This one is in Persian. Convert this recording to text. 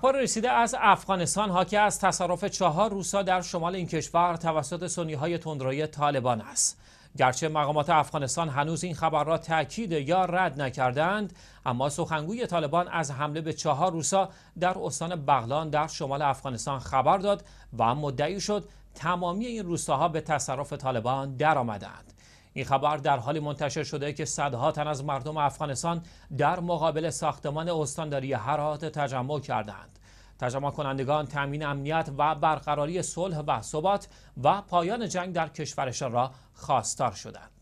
اخبار رسیده از افغانستان ها که از تصرف چهار روسا در شمال این کشور توسط سنی های تندروی طالبان است. گرچه مقامات افغانستان هنوز این خبر را تأکید یا رد نکردند اما سخنگوی طالبان از حمله به چهار روسا در استان بغلان در شمال افغانستان خبر داد و مدعی شد تمامی این روستاها به تصرف طالبان آمدند. این خبر در حالی منتشر شده که صدها تن از مردم افغانستان در مقابل ساختمان استانداری هرات تجمع کردند. تجمع کنندگان تامین امنیت و برقراری صلح و ثبات و پایان جنگ در کشورشان را خواستار شدند.